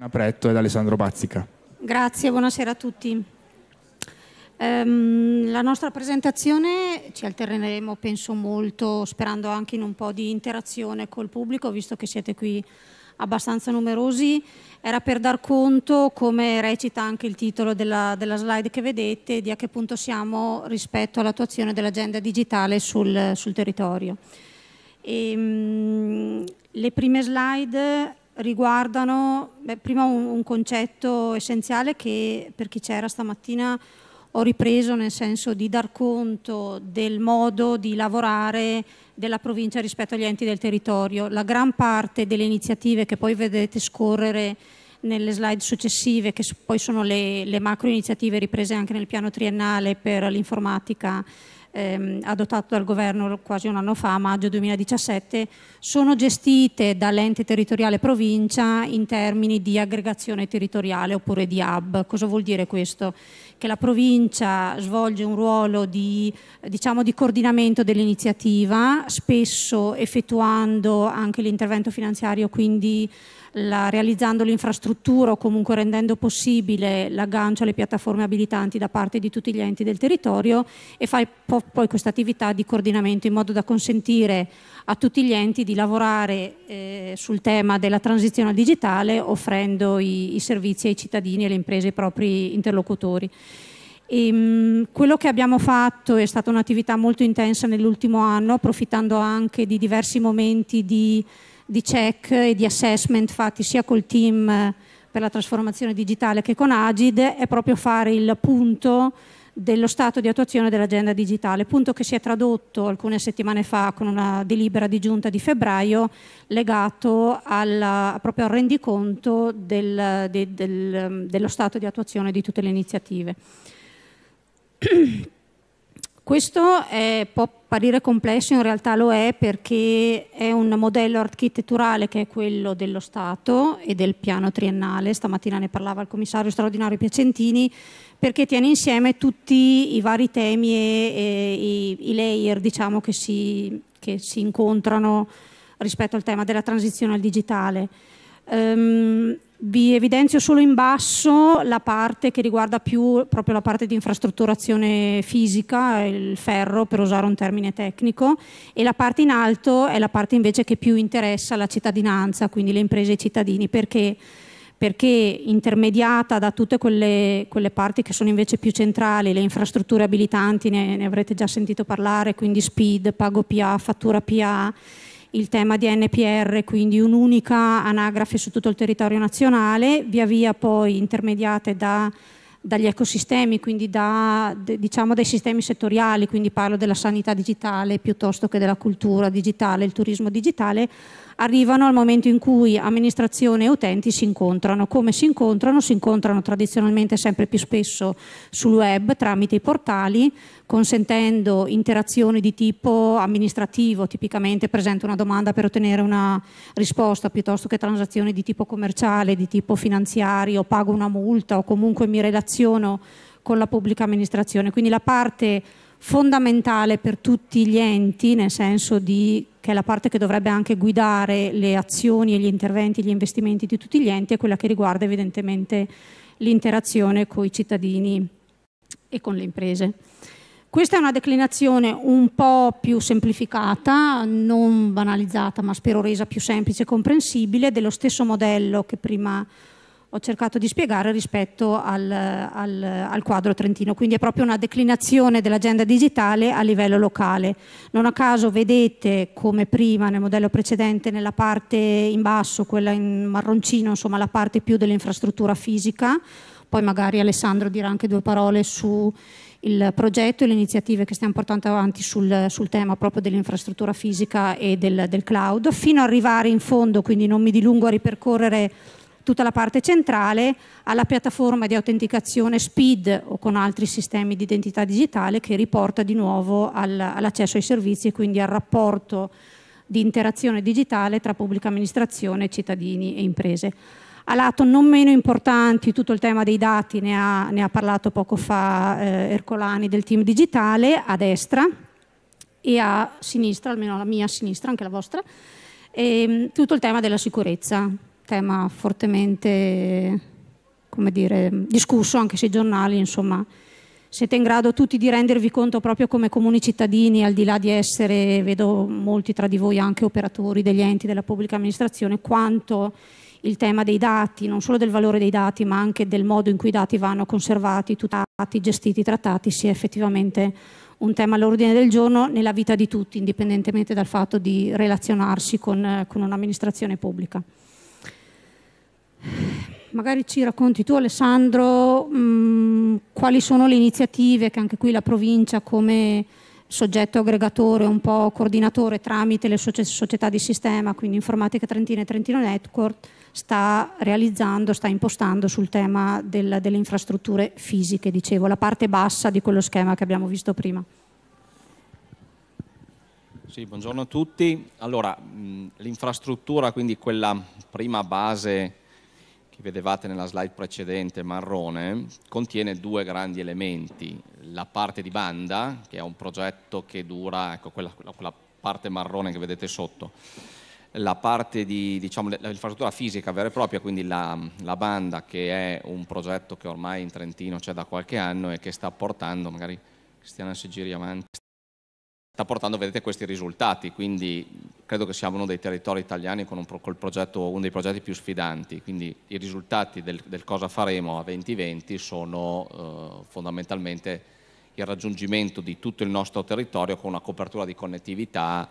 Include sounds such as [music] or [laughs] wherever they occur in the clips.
Napretto ed Alessandro Bazzica. Grazie, buonasera a tutti. Um, la nostra presentazione ci alterneremo, penso, molto, sperando anche in un po' di interazione col pubblico, visto che siete qui abbastanza numerosi. Era per dar conto, come recita anche il titolo della, della slide che vedete, di a che punto siamo rispetto all'attuazione dell'agenda digitale sul, sul territorio. E, um, le prime slide riguardano beh, prima un, un, concetto essenziale che per chi c'era stamattina ho ripreso nel senso di dar conto del modo di lavorare della provincia rispetto agli enti del territorio. La gran parte delle iniziative che poi vedete scorrere nelle slide successive, che poi sono le, le macro iniziative riprese anche nel piano triennale per l'informatica, ehm, adottato dal governo quasi un anno fa, maggio 2017, sono gestite dall'ente territoriale provincia in termini di aggregazione territoriale oppure di hub. Cosa vuol dire questo? Che la provincia svolge un ruolo di, diciamo, di coordinamento dell'iniziativa, spesso effettuando anche l'intervento finanziario, quindi la, realizzando l'infrastruttura o comunque rendendo possibile l'aggancio alle piattaforme abilitanti da parte di tutti gli enti del territorio e fai po- poi questa attività di coordinamento in modo da consentire a tutti gli enti di lavorare eh, sul tema della transizione al digitale offrendo i, i servizi ai cittadini e alle imprese ai propri interlocutori. E ehm, quello che abbiamo fatto è stata un'attività molto intensa nell'ultimo anno, approfittando anche di diversi momenti di di check e di assessment fatti sia col team eh, per la trasformazione digitale che con Agid è proprio fare il punto dello stato di attuazione dell'agenda digitale, punto che si è tradotto alcune settimane fa con una delibera di giunta di febbraio legato al, proprio al rendiconto del, de, del, ehm, dello stato di attuazione di tutte le iniziative. Questo è, può apparire complesso, in realtà lo è perché è un modello architetturale che è quello dello Stato e del piano triennale, stamattina ne parlava il commissario straordinario Piacentini, perché tiene insieme tutti i vari temi e, e i, i, layer diciamo, che, si, che si incontrano rispetto al tema della transizione al digitale. Um, vi evidenzio solo in basso la parte che riguarda più proprio la parte di infrastrutturazione fisica, il ferro per usare un termine tecnico, e la parte in alto è la parte invece che più interessa la cittadinanza, quindi le imprese e i cittadini, perché, perché intermediata da tutte quelle, quelle, parti che sono invece più centrali, le infrastrutture abilitanti, ne, ne avrete già sentito parlare, quindi speed, Pago PA, Fattura PA il tema di NPR, quindi un'unica anagrafe su tutto il territorio nazionale, via via poi intermediate da dagli ecosistemi, quindi da, diciamo dai sistemi settoriali, quindi parlo della sanità digitale piuttosto che della cultura digitale, il turismo digitale, arrivano al momento in cui amministrazione e utenti si incontrano. Come si incontrano? Si incontrano tradizionalmente sempre più spesso sul web tramite i portali, consentendo interazioni di tipo amministrativo, tipicamente presente una domanda per ottenere una risposta, piuttosto che transazioni di tipo commerciale, di tipo finanziario, pago una multa o comunque mi relaziono con la pubblica amministrazione. Quindi la parte fondamentale per tutti gli enti, nel senso di, che è la parte che dovrebbe anche guidare le azioni e gli interventi, gli investimenti di tutti gli enti, è quella che riguarda evidentemente l'interazione con i cittadini e con le imprese. Questa è una declinazione un po' più semplificata, non banalizzata, ma spero resa più semplice e comprensibile dello stesso modello che prima ho cercato di spiegare rispetto al, al, al, quadro trentino. Quindi è proprio una declinazione dell'agenda digitale a livello locale. Non a caso vedete, come prima nel modello precedente, nella parte in basso, quella in marroncino, insomma la parte più dell'infrastruttura fisica. Poi magari Alessandro dirà anche due parole su il progetto e le iniziative che stiamo portando avanti sul, sul tema proprio dell'infrastruttura fisica e del, del cloud, fino ad arrivare in fondo, quindi non mi dilungo a ripercorrere tutta la parte centrale alla piattaforma di autenticazione SPID o con altri sistemi di identità digitale che riporta di nuovo all'accesso ai servizi e quindi al rapporto di interazione digitale tra pubblica amministrazione, cittadini e imprese. A lato non meno importanti tutto il tema dei dati, ne ha, ne ha parlato poco fa eh, Ercolani del team digitale, a destra e a sinistra, almeno la mia sinistra, anche la vostra, ehm, tutto il tema della sicurezza, tema fortemente dire, discusso anche sui giornali, insomma, siete in grado tutti di rendervi conto proprio come comuni cittadini, al di là di essere, vedo molti tra di voi anche operatori degli enti della pubblica amministrazione, quanto il tema dei dati, non solo del valore dei dati, ma anche del modo in cui i dati vanno conservati, tutelati, gestiti, trattati, sia effettivamente un tema all'ordine del giorno nella vita di tutti, indipendentemente dal fatto di relazionarsi con, con un'amministrazione pubblica. Magari ci racconti tu Alessandro mh, mm, quali sono le iniziative che anche qui la provincia come soggetto aggregatore, un po' coordinatore tramite le società di sistema, quindi Informatica Trentina e Trentino Network, sta realizzando, sta impostando sul tema del, delle infrastrutture fisiche, dicevo, la parte bassa di quello schema che abbiamo visto prima. Sì, buongiorno a tutti. Allora, mm, l'infrastruttura, quindi quella prima base che vedevate nella slide precedente, marrone, contiene due grandi elementi. La parte di banda, che è un progetto che dura, ecco, quella, quella parte marrone che vedete sotto, la parte di diciamo, l'infrastruttura fisica vera e propria, quindi la, la, banda che è un progetto che ormai in Trentino c'è da qualche anno e che sta portando magari Cristiana si giri avanti sta portando, vedete, questi risultati, quindi credo che siamo uno dei territori italiani con un, progetto, uno dei progetti più sfidanti, quindi i risultati del, del cosa faremo a 2020 sono eh, fondamentalmente il raggiungimento di tutto il nostro territorio con una copertura di connettività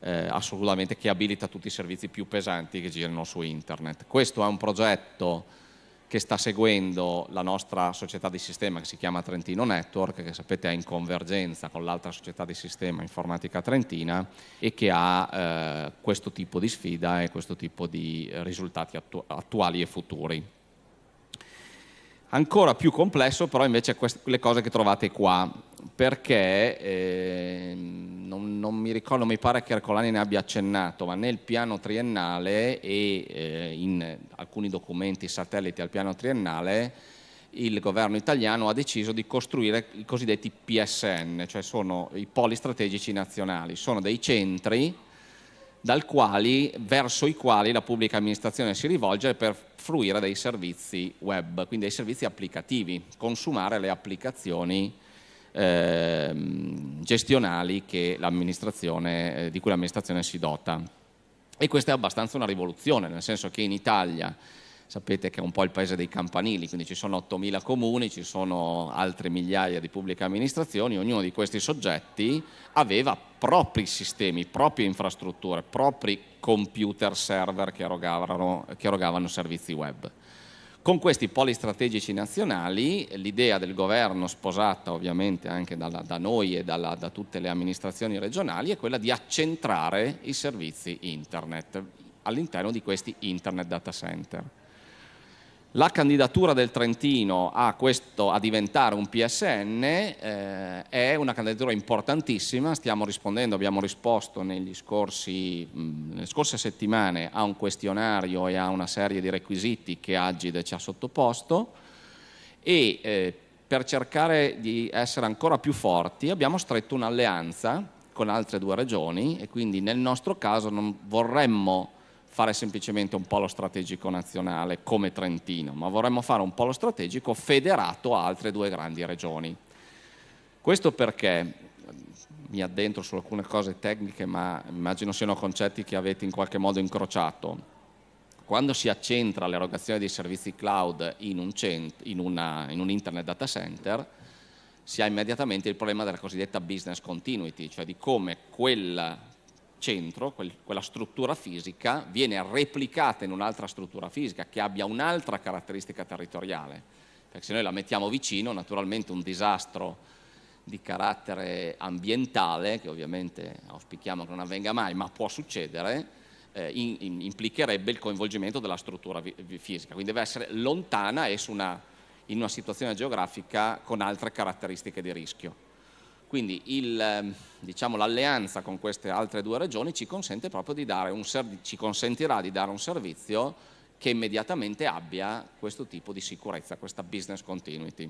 eh, assolutamente che abilita tutti i servizi più pesanti che girano su internet. Questo è un progetto che sta seguendo la nostra società di sistema che si chiama Trentino Network, che sapete è in convergenza con l'altra società di sistema informatica trentina e che ha eh, questo tipo di sfida e questo tipo di risultati attu- attuali e futuri. Ancora più complesso però invece quest- le cose che trovate qua, perché eh, non, non, mi ricordo, mi pare che Ercolani ne abbia accennato, ma nel piano triennale e eh, in alcuni documenti satelliti al piano triennale il governo italiano ha deciso di costruire i cosiddetti PSN, cioè sono i poli strategici nazionali, sono dei centri quali, verso i quali la pubblica amministrazione si rivolge per fruire dei servizi web, quindi dei servizi applicativi, consumare le applicazioni Ehm, gestionali che eh, di cui l'amministrazione si dota. E questa è abbastanza una rivoluzione, nel senso che in Italia sapete che è un po' il paese dei campanili, quindi ci sono 8.000 comuni, ci sono altre migliaia di pubbliche amministrazioni, ognuno di questi soggetti aveva propri sistemi, proprie infrastrutture, propri computer server che erogavano, che erogavano servizi web. Con questi poli strategici nazionali, l'idea del governo, sposata ovviamente anche dalla, da noi e dalla, da tutte le amministrazioni regionali, è quella di accentrare i servizi internet all'interno di questi internet data center. La candidatura del Trentino a, questo, a diventare un PSN eh, è una candidatura importantissima, stiamo rispondendo, abbiamo risposto scorsi, mh, nelle scorse settimane a un questionario e a una serie di requisiti che Agide ci ha sottoposto e eh, per cercare di essere ancora più forti abbiamo stretto un'alleanza con altre due regioni e quindi nel nostro caso non vorremmo fare semplicemente un polo strategico nazionale come Trentino, ma vorremmo fare un polo strategico federato a altre due grandi regioni. Questo perché eh, mi addentro su alcune cose tecniche, ma immagino siano concetti che avete in qualche modo incrociato. Quando si accentra l'erogazione dei servizi cloud in un, cent- in una, in un internet data center, si ha immediatamente il problema della cosiddetta business continuity, cioè di come quella centro, quel, quella struttura fisica, viene replicata in un'altra struttura fisica che abbia un'altra caratteristica territoriale, perché se noi la mettiamo vicino, naturalmente un disastro di carattere ambientale, che ovviamente auspichiamo che non avvenga mai, ma può succedere, eh, in, in, implicherebbe il coinvolgimento della struttura vi, vi fisica, quindi deve essere lontana e una, in una situazione geografica con altre caratteristiche di rischio. Quindi il, ehm, diciamo, l'alleanza con queste altre due regioni ci, di un, ci consentirà di dare un servizio che immediatamente abbia questo tipo di sicurezza, questa business continuity.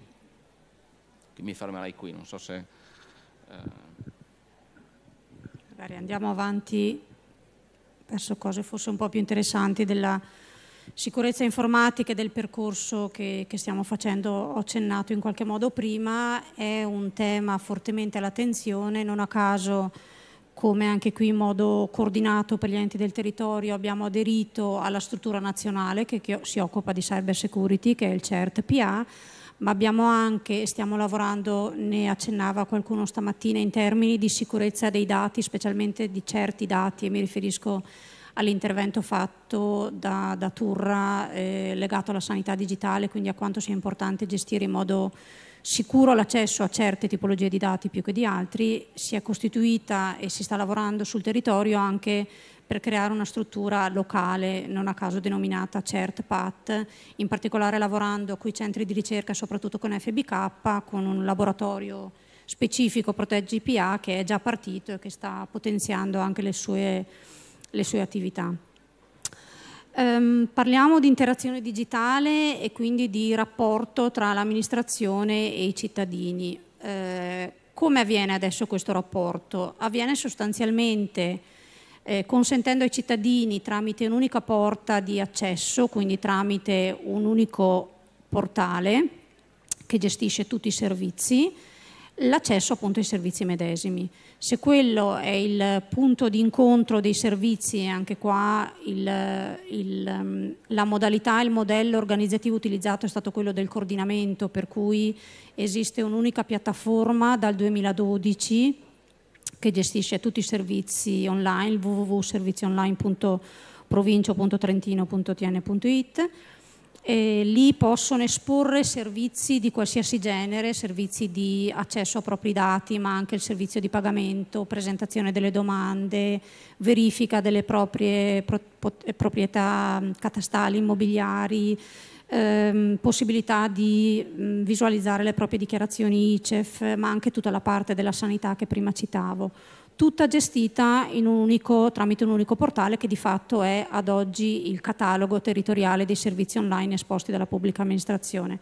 Mi fermerai qui, non so se... Eh magari andiamo avanti verso cose forse un po' più interessanti della sicurezza informatica e del percorso che, che, stiamo facendo, ho accennato in qualche modo prima, è un tema fortemente all'attenzione, non a caso come anche qui in modo coordinato per gli enti del territorio abbiamo aderito alla struttura nazionale che, che si occupa di cyber security, che è il CERT-PA, ma abbiamo anche, stiamo lavorando, ne accennava qualcuno stamattina, in termini di sicurezza dei dati, specialmente di certi dati, e mi riferisco all'intervento fatto da, da Turra eh, legato alla sanità digitale, quindi a quanto sia importante gestire in modo sicuro l'accesso a certe tipologie di dati più che di altri, si è costituita e si sta lavorando sul territorio anche per creare una struttura locale, non a caso denominata CERT-PAT, in particolare lavorando con i centri di ricerca, soprattutto con FBK, con un laboratorio specifico Proteggi PA che è già partito e che sta potenziando anche le sue le sue attività. Um, parliamo di interazione digitale e quindi di rapporto tra l'amministrazione e i cittadini. Eh, come avviene adesso questo rapporto? Avviene sostanzialmente eh, consentendo ai cittadini tramite un'unica porta di accesso, quindi tramite un unico portale che gestisce tutti i servizi, l'accesso appunto ai servizi medesimi. Se quello è il punto di incontro dei servizi, anche qua il, il, ehm, la modalità, il modello organizzativo utilizzato è stato quello del coordinamento, per cui esiste un'unica piattaforma dal 2012 che gestisce tutti i servizi online, www.servizionline.provincio.trentino.tn.it eh, lì possono esporre servizi di qualsiasi genere, servizi di accesso a propri dati, ma anche il servizio di pagamento, presentazione delle domande, verifica delle proprie pro, eh, proprietà mm, catastali, immobiliari, ehm, possibilità di mh, mm, visualizzare le proprie dichiarazioni ICEF, ma anche tutta la parte della sanità che prima citavo tutta gestita un unico, tramite un unico portale che di fatto è ad oggi il catalogo territoriale dei servizi online esposti dalla pubblica amministrazione.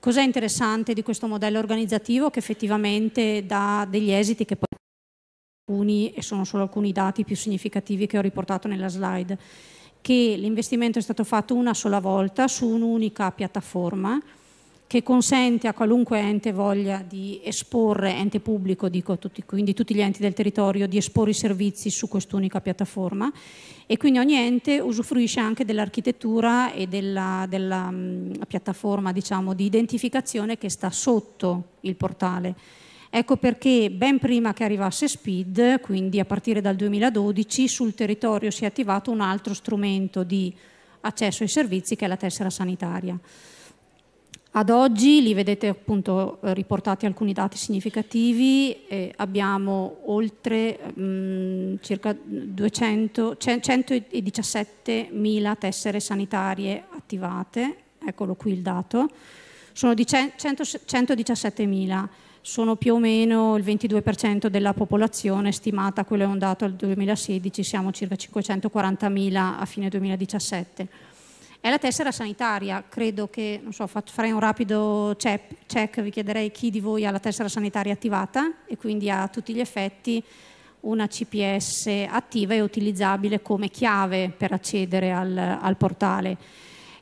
Cos'è interessante di questo modello organizzativo che effettivamente dà degli esiti che poi alcuni, e sono solo alcuni dati più significativi che ho riportato nella slide, che l'investimento è stato fatto una sola volta su un'unica piattaforma, che consente a qualunque ente voglia di esporre, ente pubblico, dico tutti, quindi tutti gli enti del territorio, di esporre i servizi su quest'unica piattaforma e quindi ogni ente usufruisce anche dell'architettura e della, della mh, piattaforma diciamo, di identificazione che sta sotto il portale. Ecco perché ben prima che arrivasse SPID, quindi a partire dal 2012, sul territorio si è attivato un altro strumento di accesso ai servizi che è la tessera sanitaria. Ad oggi li vedete appunto riportati alcuni dati significativi, eh, abbiamo oltre mh, mm, circa 200, 117.000 tessere sanitarie attivate, eccolo qui il dato, sono di 117.000, sono più o meno il 22% della popolazione stimata, quello è un dato al 2016, siamo circa 540.000 a fine 2017 è la tessera sanitaria. Credo che, non so, farei un rapido check, vi chiederei chi di voi ha la tessera sanitaria attivata e quindi ha a tutti gli effetti una CPS attiva e utilizzabile come chiave per accedere al, al portale.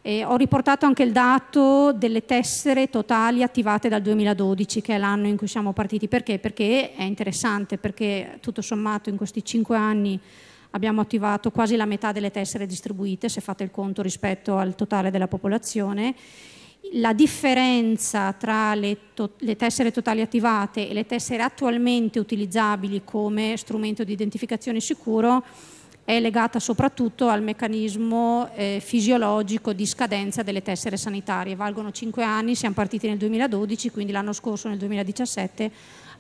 E ho riportato anche il dato delle tessere totali attivate dal 2012, che è l'anno in cui siamo partiti. Perché? Perché è interessante, perché tutto sommato in questi cinque anni abbiamo attivato quasi la metà delle tessere distribuite, se fate il conto rispetto al totale della popolazione. La differenza tra le, to le tessere totali attivate e le tessere attualmente utilizzabili come strumento di identificazione sicuro è legata soprattutto al meccanismo eh, fisiologico di scadenza delle tessere sanitarie. Valgono 5 anni, siamo partiti nel 2012, quindi l'anno scorso nel 2017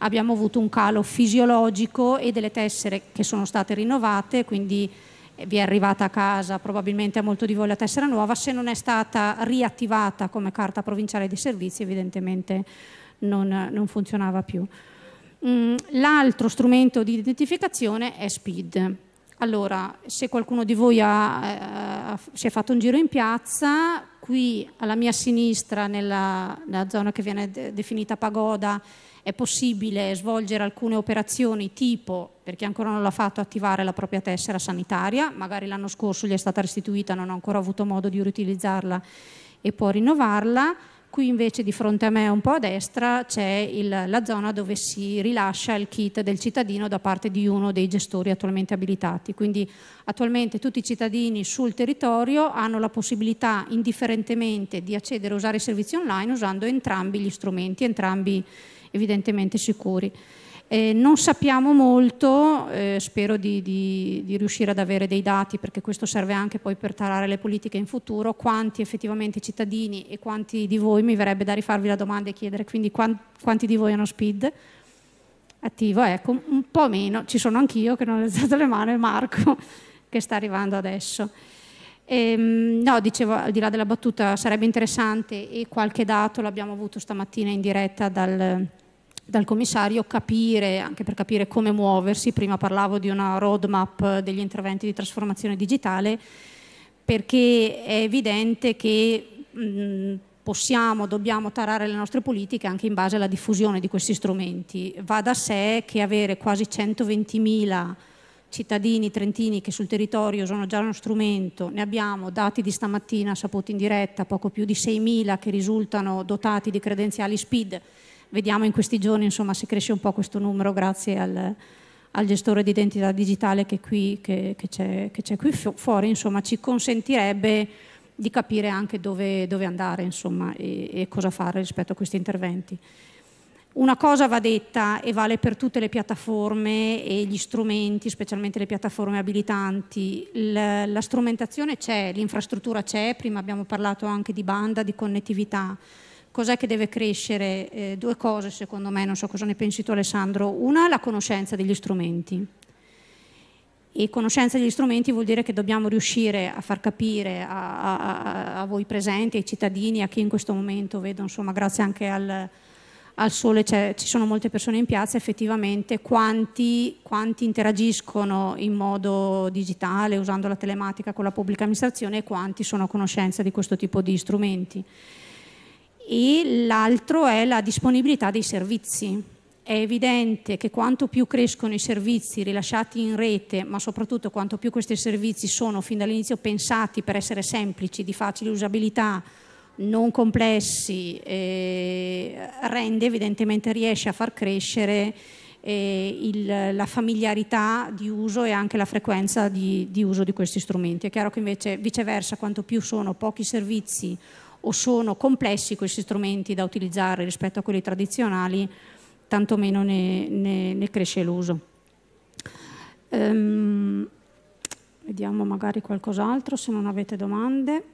abbiamo avuto un calo fisiologico e delle tessere che sono state rinnovate, quindi eh, vi è arrivata a casa probabilmente a molto di voi la tessera nuova, se non è stata riattivata come carta provinciale di servizi evidentemente non, non funzionava più. Mm, l'altro strumento di identificazione è SPID. Allora, se qualcuno di voi ha, eh, si è fatto un giro in piazza, qui alla mia sinistra, nella, nella zona che viene de definita pagoda, è possibile svolgere alcune operazioni tipo, per chi ancora non l'ha fatto, attivare la propria tessera sanitaria, magari l'anno scorso gli è stata restituita, non ha ancora avuto modo di riutilizzarla e può rinnovarla. Qui invece di fronte a me un po' a destra c'è il, la zona dove si rilascia il kit del cittadino da parte di uno dei gestori attualmente abilitati. Quindi attualmente tutti i cittadini sul territorio hanno la possibilità indifferentemente di accedere e usare i servizi online usando entrambi gli strumenti, entrambi i evidentemente sicuri. Eh, non sappiamo molto, eh, spero di, di, di, riuscire ad avere dei dati perché questo serve anche poi per tarare le politiche in futuro, quanti effettivamente cittadini e quanti di voi, mi verrebbe da rifarvi la domanda e chiedere, quindi quanti di voi hanno SPID attivo? Ecco, un po' meno, ci sono anch'io che non ho alzato le mani, Marco che sta arrivando adesso. Ehm, no, dicevo, al di là della battuta, sarebbe interessante e qualche dato l'abbiamo avuto stamattina in diretta dal dal commissario capire, anche per capire come muoversi, prima parlavo di una roadmap eh, degli interventi di trasformazione digitale, perché è evidente che mh, mm, possiamo, dobbiamo tarare le nostre politiche anche in base alla diffusione di questi strumenti. Va da sé che avere quasi 120.000 cittadini trentini che sul territorio sono già uno strumento, ne abbiamo dati di stamattina saputi in diretta, poco più di 6.000 che risultano dotati di credenziali SPID, vediamo in questi giorni insomma, se cresce un po' questo numero grazie al, al gestore di identità digitale che, qui, che, che, c'è, che c'è, qui fuori, insomma, ci consentirebbe di capire anche dove, dove andare insomma, e, e, cosa fare rispetto a questi interventi. Una cosa va detta e vale per tutte le piattaforme e gli strumenti, specialmente le piattaforme abilitanti. La, la strumentazione c'è, l'infrastruttura c'è, prima abbiamo parlato anche di banda, di connettività cos'è che deve crescere? Eh, due cose secondo me, non so cosa ne pensi tu Alessandro. Una, la conoscenza degli strumenti. E conoscenza degli strumenti vuol dire che dobbiamo riuscire a far capire a, a, a voi presenti, ai cittadini, a chi in questo momento vedo, insomma, grazie anche al, al sole ci sono molte persone in piazza, effettivamente quanti, quanti, interagiscono in modo digitale, usando la telematica con la pubblica amministrazione e quanti sono a conoscenza di questo tipo di strumenti e l'altro è la disponibilità dei servizi. È evidente che quanto più crescono i servizi rilasciati in rete, ma soprattutto quanto più questi servizi sono fin dall'inizio pensati per essere semplici, di facile usabilità, non complessi, eh, rende evidentemente, riesce a far crescere eh, il, la familiarità di uso e anche la frequenza di, di uso di questi strumenti. È chiaro che invece viceversa, quanto più sono pochi servizi o sono complessi questi strumenti da utilizzare rispetto a quelli tradizionali, tanto meno ne, ne, ne cresce l'uso. Ehm, vediamo magari qualcos'altro se non avete domande.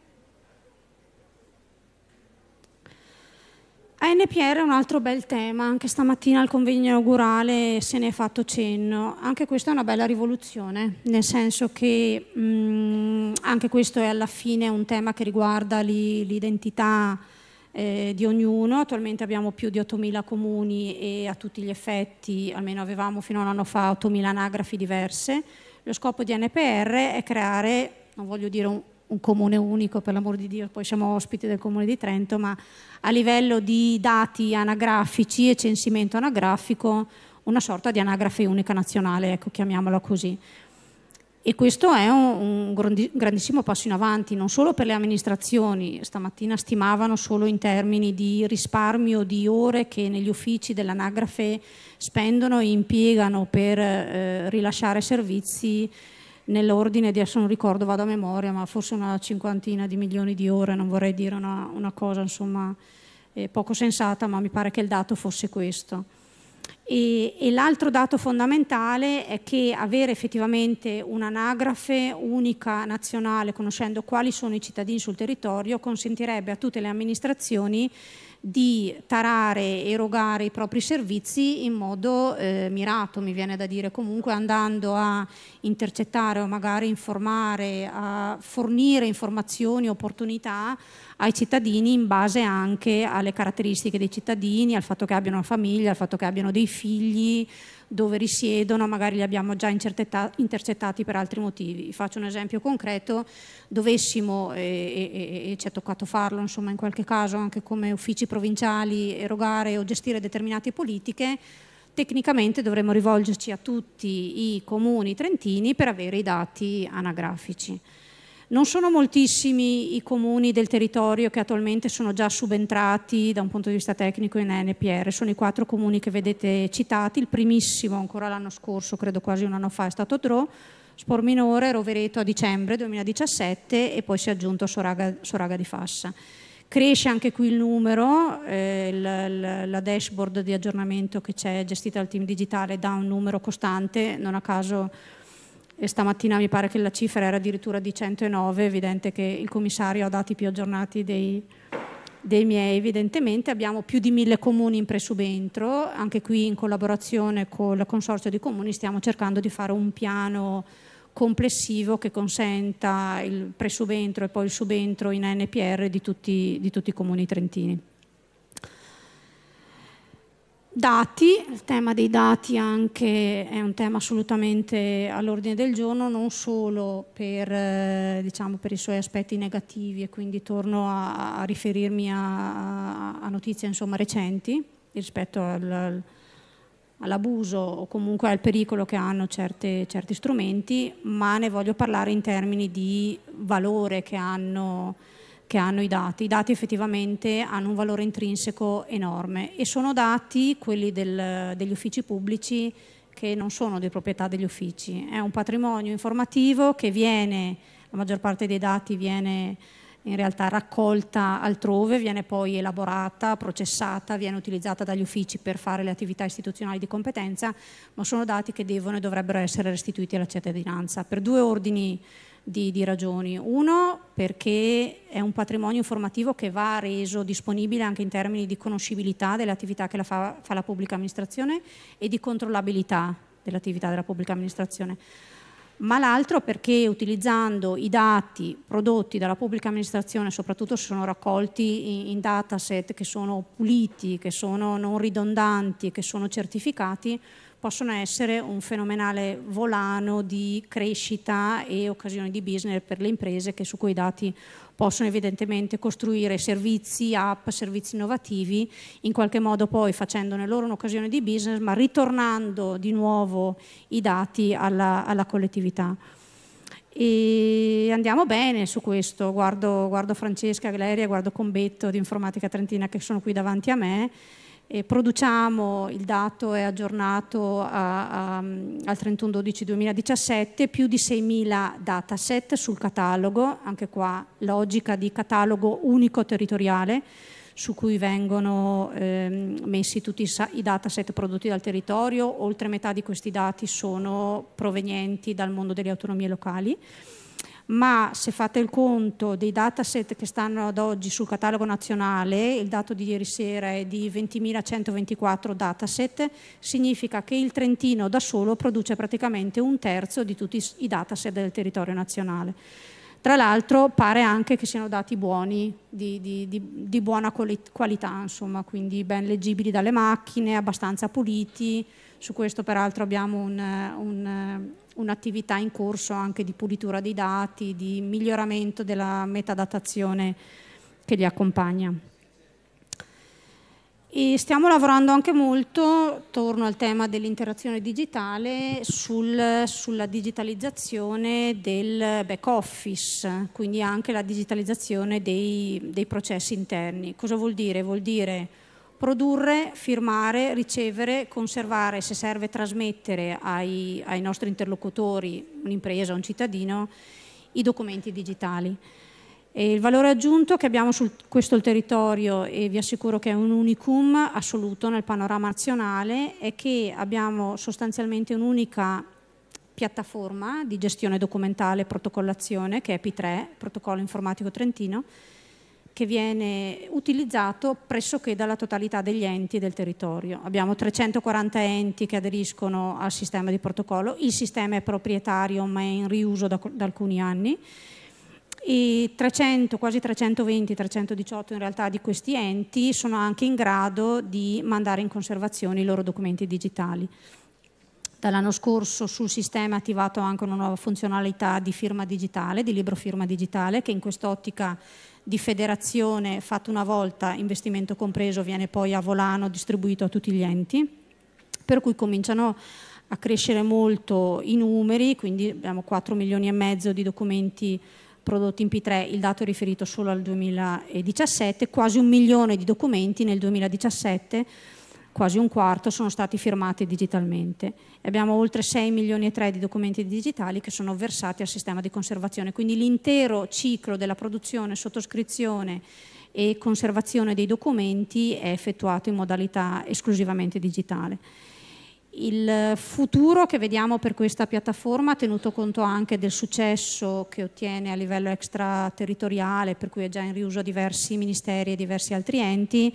ANPR è un altro bel tema, anche stamattina al convegno inaugurale se ne è fatto cenno. Anche questa è una bella rivoluzione, nel senso che mh, mm, anche questo è alla fine un tema che riguarda l'identità eh, di ognuno. Attualmente abbiamo più di 8.000 comuni e a tutti gli effetti, almeno avevamo fino a un anno fa, 8.000 anagrafi diverse. Lo scopo di ANPR è creare, non voglio dire un, un comune unico, per l'amor di Dio, poi siamo ospiti del comune di Trento, ma a livello di dati anagrafici e censimento anagrafico, una sorta di anagrafe unica nazionale, ecco, chiamiamola così. E questo è un, un, grandissimo passo in avanti, non solo per le amministrazioni, stamattina stimavano solo in termini di risparmio di ore che negli uffici dell'anagrafe spendono e impiegano per eh, rilasciare servizi nell'ordine adesso non ricordo, vado a memoria, ma forse una cinquantina di milioni di ore, non vorrei dire una, una cosa insomma eh, poco sensata, ma mi pare che il dato fosse questo. E, e l'altro dato fondamentale è che avere effettivamente un'anagrafe unica nazionale, conoscendo quali sono i cittadini sul territorio, consentirebbe a tutte le amministrazioni di tarare e erogare i propri servizi in modo eh, mirato, mi viene da dire, comunque andando a intercettare o magari informare, a fornire informazioni, opportunità ai cittadini in base anche alle caratteristiche dei cittadini, al fatto che abbiano una famiglia, al fatto che abbiano dei figli, dove risiedono, magari li abbiamo già intercettati per altri motivi. Faccio un esempio concreto, dovessimo, e, e, e ci è toccato farlo insomma, in qualche caso anche come uffici provinciali, erogare o gestire determinate politiche, tecnicamente dovremmo rivolgerci a tutti i comuni trentini per avere i dati anagrafici. Non sono moltissimi i comuni del territorio che attualmente sono già subentrati da un punto di vista tecnico in NPR, sono i quattro comuni che vedete citati, il primissimo ancora l'anno scorso, credo quasi un anno fa, è stato Tro, Sporminore, Rovereto a dicembre 2017 e poi si è aggiunto Soraga, Soraga di Fassa. Cresce anche qui il numero, eh, la, la, la dashboard di aggiornamento che c'è gestita dal team digitale dà un numero costante, non a caso e stamattina mi pare che la cifra era addirittura di 109, evidente che il commissario ha dati più aggiornati dei, dei miei, evidentemente abbiamo più di mille comuni in presubentro, anche qui in collaborazione con il Consorzio di Comuni stiamo cercando di fare un piano complessivo che consenta il presubentro e poi il subentro in NPR di tutti, di tutti i comuni trentini. Dati, il tema dei dati anche è un tema assolutamente all'ordine del giorno, non solo per, eh, diciamo, per i suoi aspetti negativi e quindi torno a, a riferirmi a, a notizie insomma, recenti rispetto al, all'abuso o comunque al pericolo che hanno certe, certi strumenti, ma ne voglio parlare in termini di valore che hanno che hanno i dati. I dati effettivamente hanno un valore intrinseco enorme e sono dati, quelli del, degli uffici pubblici, che non sono di proprietà degli uffici. È un patrimonio informativo che viene, la maggior parte dei dati viene in realtà raccolta altrove, viene poi elaborata, processata, viene utilizzata dagli uffici per fare le attività istituzionali di competenza, ma sono dati che devono e dovrebbero essere restituiti alla cittadinanza per due ordini di, di, ragioni. Uno perché è un patrimonio informativo che va reso disponibile anche in termini di conoscibilità delle attività che la fa, fa la pubblica amministrazione e di controllabilità dell'attività della pubblica amministrazione ma l'altro perché utilizzando i dati prodotti dalla pubblica amministrazione, soprattutto se sono raccolti in, dataset che sono puliti, che sono non ridondanti, che sono certificati, possono essere un fenomenale volano di crescita e occasioni di business per le imprese che su quei dati possono evidentemente costruire servizi, app, servizi innovativi, in qualche modo poi facendone loro un'occasione di business, ma ritornando di nuovo i dati alla, alla collettività. E andiamo bene su questo, guardo, guardo Francesca Gleria, guardo Combetto di Informatica Trentina che sono qui davanti a me e produciamo, il dato è aggiornato a, a, mm, al 31-12-2017, più di 6.000 dataset sul catalogo, anche qua logica di catalogo unico territoriale, su cui vengono ehm, messi tutti i dataset prodotti dal territorio, oltre metà di questi dati sono provenienti dal mondo delle autonomie locali ma se fate il conto dei dataset che stanno ad oggi sul catalogo nazionale, il dato di ieri sera è di 20.124 dataset, significa che il Trentino da solo produce praticamente un terzo di tutti i dataset del territorio nazionale. Tra l'altro pare anche che siano dati buoni, di, di, di, di buona qualità, insomma, quindi ben leggibili dalle macchine, abbastanza puliti. Su questo peraltro abbiamo un, un un'attività in corso anche di pulitura dei dati, di miglioramento della metadatazione che li accompagna. E stiamo lavorando anche molto, torno al tema dell'interazione digitale, sul, sulla digitalizzazione del back office, quindi anche la digitalizzazione dei, dei processi interni. Cosa vuol dire? Vuol dire produrre, firmare, ricevere, conservare, se serve trasmettere ai, ai nostri interlocutori, un'impresa, un cittadino, i documenti digitali. E il valore aggiunto che abbiamo su questo territorio, e vi assicuro che è un unicum assoluto nel panorama nazionale, è che abbiamo sostanzialmente un'unica piattaforma di gestione documentale e protocollazione, che è P3, Protocollo Informatico Trentino, che viene utilizzato pressoché dalla totalità degli enti del territorio. Abbiamo 340 enti che aderiscono al sistema di protocollo, il sistema è proprietario ma è in riuso da, da alcuni anni e 300, quasi 320, 318 in realtà di questi enti sono anche in grado di mandare in conservazione i loro documenti digitali. Dall'anno scorso sul sistema è attivato anche una nuova funzionalità di firma digitale, di libro firma digitale, che in quest'ottica di federazione fatto una volta, investimento compreso, viene poi a volano distribuito a tutti gli enti, per cui cominciano a crescere molto i numeri, quindi abbiamo 4 milioni e mezzo di documenti prodotti in P3, il dato è riferito solo al 2017, quasi un milione di documenti nel 2017 quasi un quarto sono stati firmati digitalmente. Abbiamo oltre 6 milioni e 3 di documenti digitali che sono versati al sistema di conservazione, quindi l'intero ciclo della produzione, sottoscrizione e conservazione dei documenti è effettuato in modalità esclusivamente digitale. Il futuro che vediamo per questa piattaforma, tenuto conto anche del successo che ottiene a livello extraterritoriale, per cui è già in riuso a diversi ministeri e diversi altri enti,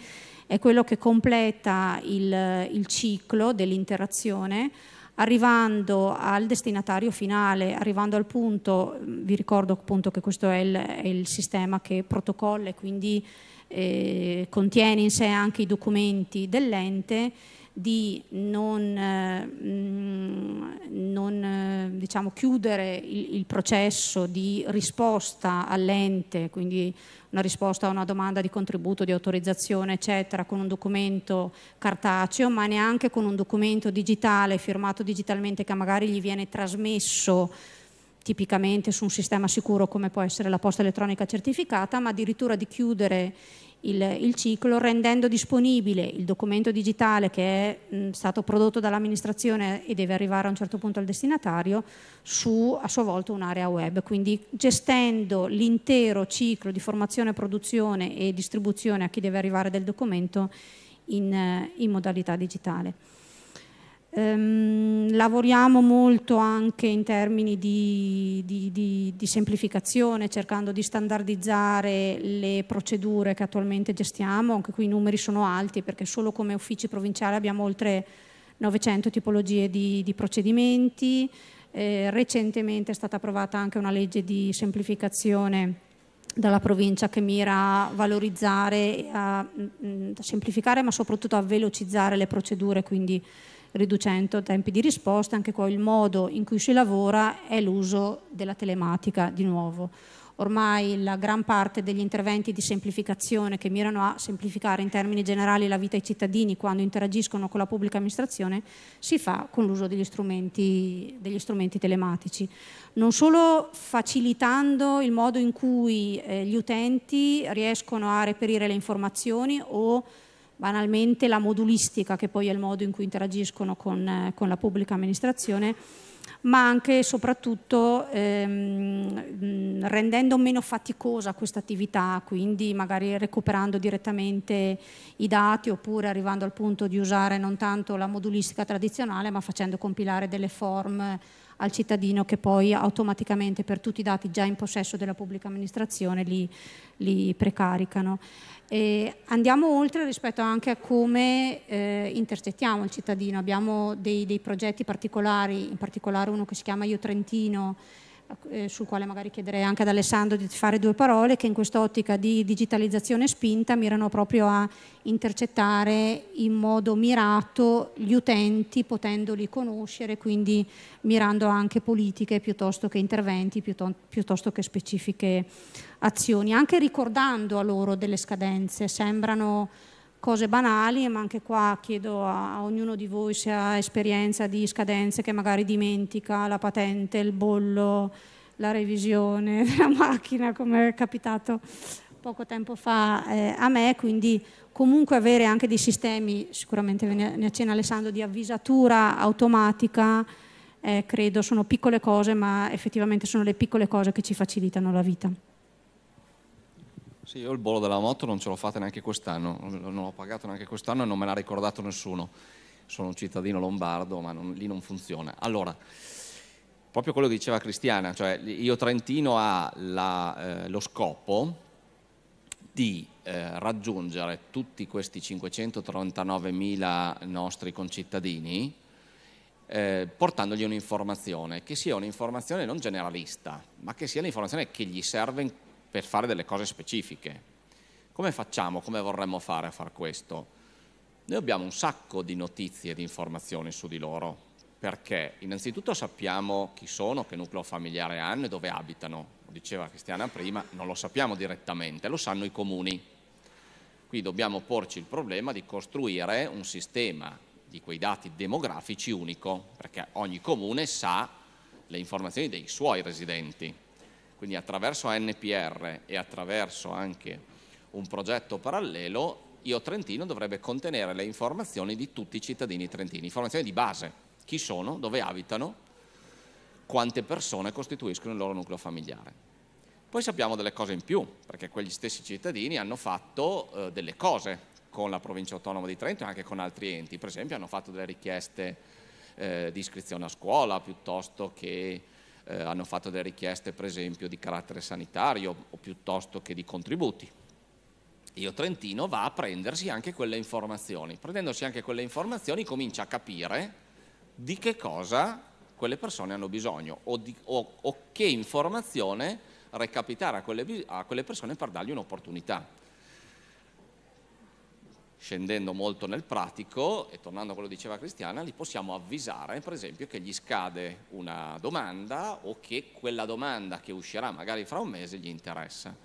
è quello che completa il, il ciclo dell'interazione arrivando al destinatario finale, arrivando al punto, vi ricordo appunto che questo è il, è il sistema che protocolla e quindi eh, contiene in sé anche i documenti dell'ente, di non, eh, non eh, diciamo, chiudere il, il, processo di risposta all'ente, quindi una risposta a una domanda di contributo, di autorizzazione, eccetera, con un documento cartaceo, ma neanche con un documento digitale, firmato digitalmente, che magari gli viene trasmesso tipicamente su un sistema sicuro come può essere la posta elettronica certificata, ma addirittura di chiudere il, il ciclo rendendo disponibile il documento digitale che è mh, stato prodotto dall'amministrazione e deve arrivare a un certo punto al destinatario su a sua volta un'area web, quindi gestendo l'intero ciclo di formazione, produzione e distribuzione a chi deve arrivare del documento in, eh, in modalità digitale. Ehm, lavoriamo molto anche in termini di, di, di, di, semplificazione, cercando di standardizzare le procedure che attualmente gestiamo, anche qui i numeri sono alti perché solo come uffici provinciali abbiamo oltre 900 tipologie di procedimenti. Eh, recentemente è stata approvata anche una legge di semplificazione dalla provincia che mira a valorizzare, a, mm, mm, a semplificare ma soprattutto a velocizzare le procedure, quindi riducendo tempi di risposta, anche qua il modo in cui si lavora è l'uso della telematica di nuovo. Ormai la gran parte degli interventi di semplificazione che mirano a semplificare in termini generali la vita ai cittadini quando interagiscono con la pubblica amministrazione si fa con l'uso degli strumenti, degli strumenti telematici. Non solo facilitando il modo in cui eh, gli utenti riescono a reperire le informazioni o banalmente la modulistica, che poi è il modo in cui interagiscono con, eh, con la pubblica amministrazione, ma anche e soprattutto ehm, rendendo meno faticosa questa attività, quindi magari recuperando direttamente i dati oppure arrivando al punto di usare non tanto la modulistica tradizionale, ma facendo compilare delle form al cittadino che poi automaticamente per tutti i dati già in possesso della pubblica amministrazione li, li precaricano. E andiamo oltre rispetto anche a come eh, intercettiamo il cittadino, abbiamo dei, dei progetti particolari, in particolare uno che si chiama Io Trentino, eh, sul quale magari chiederei anche ad Alessandro di fare due parole, che in quest'ottica di digitalizzazione spinta mirano proprio a intercettare in modo mirato gli utenti, potendoli conoscere, quindi mirando anche politiche piuttosto che interventi, piuttosto che specifiche azioni, anche ricordando a loro delle scadenze, sembrano cose banali, ma anche qua chiedo a, a, ognuno di voi se ha esperienza di scadenze che magari dimentica, la patente, il bollo, la revisione [laughs] della macchina, come è capitato poco tempo fa eh, a me, quindi comunque avere anche dei sistemi, sicuramente ne accenna Alessandro, di avvisatura automatica, eh, credo sono piccole cose, ma effettivamente sono le piccole cose che ci facilitano la vita. Sì, io il bollo della moto non ce l'ho fatta neanche quest'anno, non l'ho pagato neanche quest'anno e non me l'ha ricordato nessuno. Sono un cittadino lombardo, ma non, lì non funziona. Allora, proprio quello che diceva Cristiana, cioè Io Trentino ha la, eh, lo scopo di eh, raggiungere tutti questi 539.000 nostri concittadini eh, portandogli un'informazione, che sia un'informazione non generalista, ma che sia l'informazione che gli serve per fare delle cose specifiche. Come facciamo, come vorremmo fare a far questo? Noi abbiamo un sacco di notizie e di informazioni su di loro, perché innanzitutto sappiamo chi sono, che nucleo familiare hanno e dove abitano. Lo diceva Cristiana prima, non lo sappiamo direttamente, lo sanno i comuni. Qui dobbiamo porci il problema di costruire un sistema di quei dati demografici unico, perché ogni comune sa le informazioni dei suoi residenti. Quindi attraverso ANPR e attraverso anche un progetto parallelo, Io Trentino dovrebbe contenere le informazioni di tutti i cittadini trentini, informazioni di base, chi sono, dove abitano, quante persone costituiscono il loro nucleo familiare. Poi sappiamo delle cose in più, perché quegli stessi cittadini hanno fatto eh, delle cose con la provincia autonoma di Trento e anche con altri enti, per esempio hanno fatto delle richieste eh, di iscrizione a scuola piuttosto che eh, hanno fatto delle richieste per esempio di carattere sanitario o piuttosto che di contributi. Io Trentino va a prendersi anche quelle informazioni, prendendosi anche quelle informazioni comincia a capire di che cosa quelle persone hanno bisogno o, di, o, o che informazione recapitare a quelle, a quelle persone per dargli un'opportunità scendendo molto nel pratico e tornando a quello che diceva Cristiana, li possiamo avvisare per esempio che gli scade una domanda o che quella domanda che uscirà magari fra un mese gli interessa.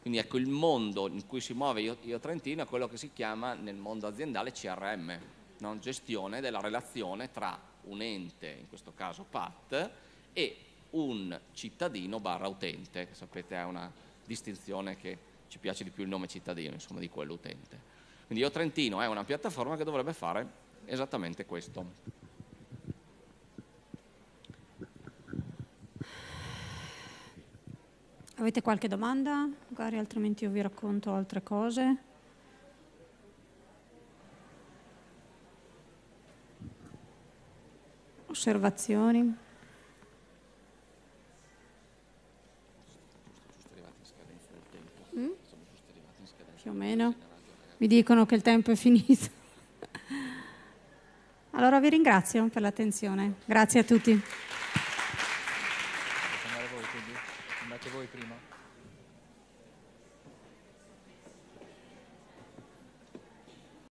Quindi ecco il mondo in cui si muove io, io Trentino è quello che si chiama nel mondo aziendale CRM, no? gestione della relazione tra un ente, in questo caso PAT, e un cittadino barra utente, che sapete è una distinzione che ci piace di più il nome cittadino, insomma di quell'utente. Quindi Io Trentino è eh, una piattaforma che dovrebbe fare esattamente questo. Avete qualche domanda? Magari altrimenti io vi racconto altre cose. Osservazioni? Mm? Più o meno mi dicono che il tempo è finito. Allora vi ringrazio per l'attenzione. Grazie a tutti.